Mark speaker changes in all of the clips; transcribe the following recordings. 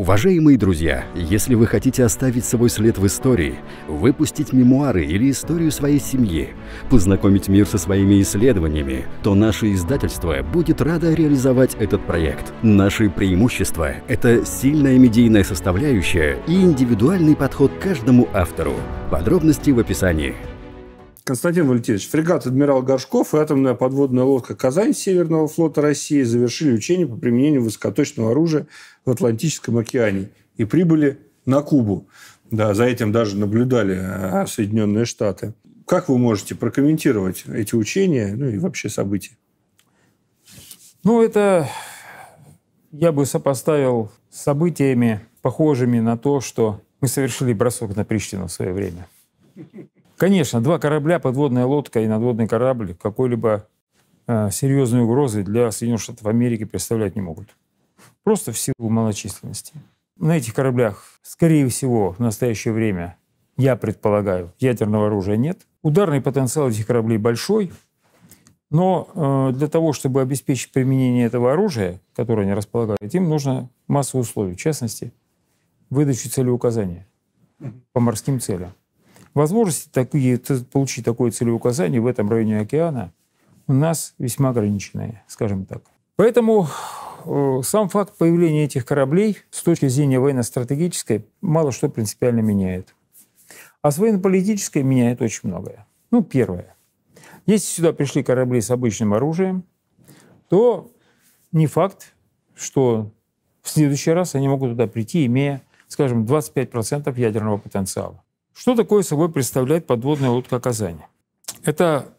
Speaker 1: Уважаемые друзья, если вы хотите оставить свой след в истории, выпустить мемуары или историю своей семьи, познакомить мир со своими исследованиями, то наше издательство будет радо реализовать этот проект. Наши преимущества – это сильная медийная составляющая и индивидуальный подход к каждому автору. Подробности в описании. Константин Валентинович, фрегат «Адмирал Горшков» и атомная подводная лодка «Казань» Северного флота России завершили учение по применению высокоточного оружия в Атлантическом океане и прибыли на Кубу. Да, за этим даже наблюдали а, Соединенные Штаты. Как вы можете прокомментировать эти учения, ну и вообще события? Ну, это я бы сопоставил с событиями, похожими на то, что мы совершили бросок на Прищину в свое время. Конечно, два корабля, подводная лодка и надводный корабль какой-либо э, серьезной угрозы для Соединенных Штатов Америки представлять не могут. Просто в силу малочисленности. На этих кораблях, скорее всего, в настоящее время, я предполагаю, ядерного оружия нет. Ударный потенциал этих кораблей большой, но э, для того, чтобы обеспечить применение этого оружия, которое они располагают, им нужно масса условий, в частности, выдачу целеуказания по морским целям. Возможности такие, получить такое целеуказание в этом районе океана у нас весьма ограниченные, скажем так. Поэтому э, сам факт появления этих кораблей с точки зрения военно-стратегической мало что принципиально меняет. А с военно-политической меняет очень многое. Ну, первое. Если сюда пришли корабли с обычным оружием, то не факт, что в следующий раз они могут туда прийти, имея, скажем, 25% ядерного потенциала. Что такое собой представляет подводная лодка «Казани»? Это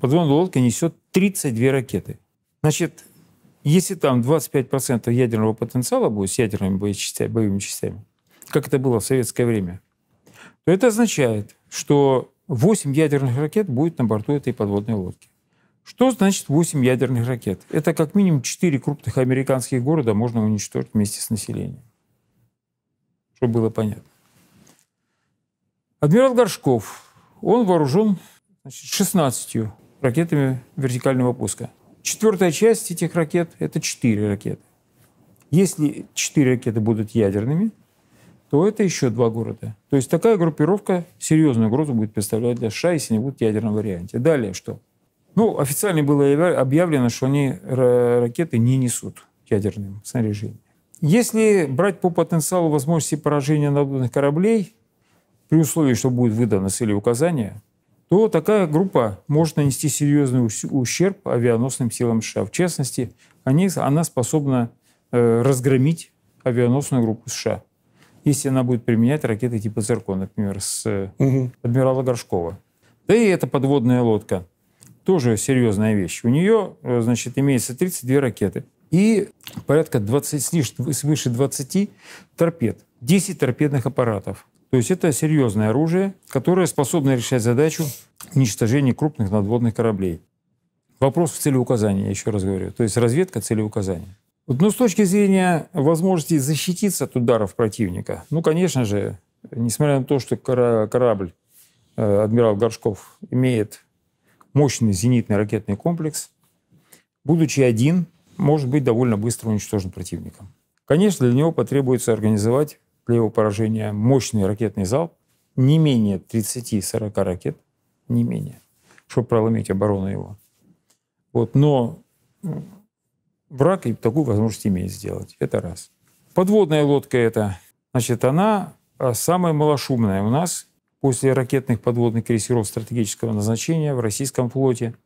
Speaker 1: подводная лодка несет 32 ракеты. Значит, если там 25% ядерного потенциала будет с ядерными боевыми частями, как это было в советское время, то это означает, что 8 ядерных ракет будет на борту этой подводной лодки. Что значит 8 ядерных ракет? Это как минимум 4 крупных американских города можно уничтожить вместе с населением. Чтобы было понятно. Адмирал Горшков, он вооружен значит, 16 ракетами вертикального пуска. Четвертая часть этих ракет – это 4 ракеты. Если 4 ракеты будут ядерными, то это еще два города. То есть такая группировка серьезную угрозу будет представлять для США, если не будет ядерном варианте. Далее что? Ну, официально было объявлено, что они ракеты не несут ядерным снаряжением. Если брать по потенциалу возможности поражения надводных кораблей, при условии, что будет выдано целеуказание, то такая группа может нанести серьезный ущерб авианосным силам США. В частности, они, она способна э, разгромить авианосную группу США, если она будет применять ракеты типа «Зеркон», например, с э, угу. адмирала Горшкова. Да и эта подводная лодка тоже серьезная вещь. У нее, э, значит, имеется 32 ракеты и порядка 20, свыше 20 торпед, 10 торпедных аппаратов, то есть это серьезное оружие, которое способно решать задачу уничтожения крупных надводных кораблей. Вопрос в целеуказании, я еще раз говорю. То есть разведка целеуказания. Но ну, с точки зрения возможности защититься от ударов противника, ну, конечно же, несмотря на то, что корабль э, адмирал Горшков имеет мощный зенитный ракетный комплекс, будучи один, может быть довольно быстро уничтожен противником. Конечно, для него потребуется организовать для его поражения мощный ракетный залп, не менее 30-40 ракет, не менее, чтобы проломить оборону его. Вот, но враг и такую возможность имеет сделать. Это раз. Подводная лодка это, значит, она а, самая малошумная у нас после ракетных подводных крейсеров стратегического назначения в российском флоте –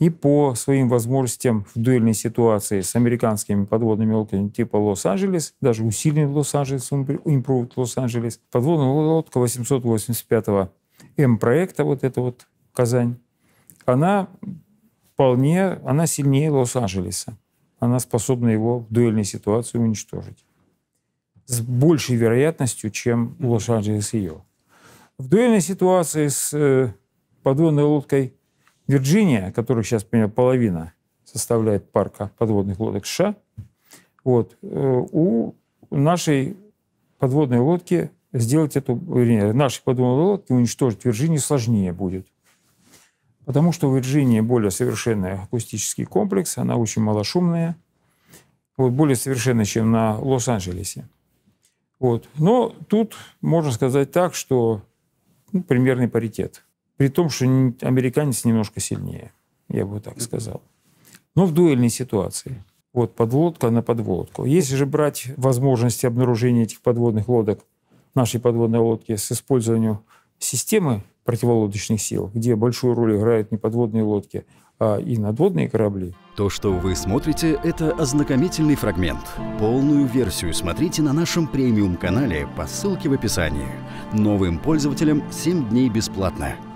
Speaker 1: и по своим возможностям в дуэльной ситуации с американскими подводными лодками типа Лос-Анджелес, даже усиленный Лос-Анджелес, импровд Лос-Анджелес, подводная лодка 885-го М-проекта, вот это вот Казань, она вполне, она сильнее Лос-Анджелеса. Она способна его в дуэльной ситуации уничтожить. С большей вероятностью, чем Лос-Анджелес ее. В дуэльной ситуации с э, подводной лодкой Вирджиния, которая сейчас, например, половина составляет парка подводных лодок США, вот, э, у нашей подводной лодки сделать эту, вернее, нашей подводной лодки уничтожить Вирджинию сложнее будет. Потому что у Вирджинии более совершенный акустический комплекс, она очень малошумная, вот, более совершенная, чем на Лос-Анджелесе. Вот. Но тут можно сказать так, что ну, примерный паритет – при том, что американец немножко сильнее, я бы так сказал. Но в дуэльной ситуации. Вот подводка на подводку. Если же брать возможности обнаружения этих подводных лодок, нашей подводной лодки с использованием системы противолодочных сил, где большую роль играют не подводные лодки, а и надводные корабли. То, что вы смотрите, это ознакомительный фрагмент. Полную версию смотрите на нашем премиум-канале по ссылке в описании. Новым пользователям 7 дней бесплатно –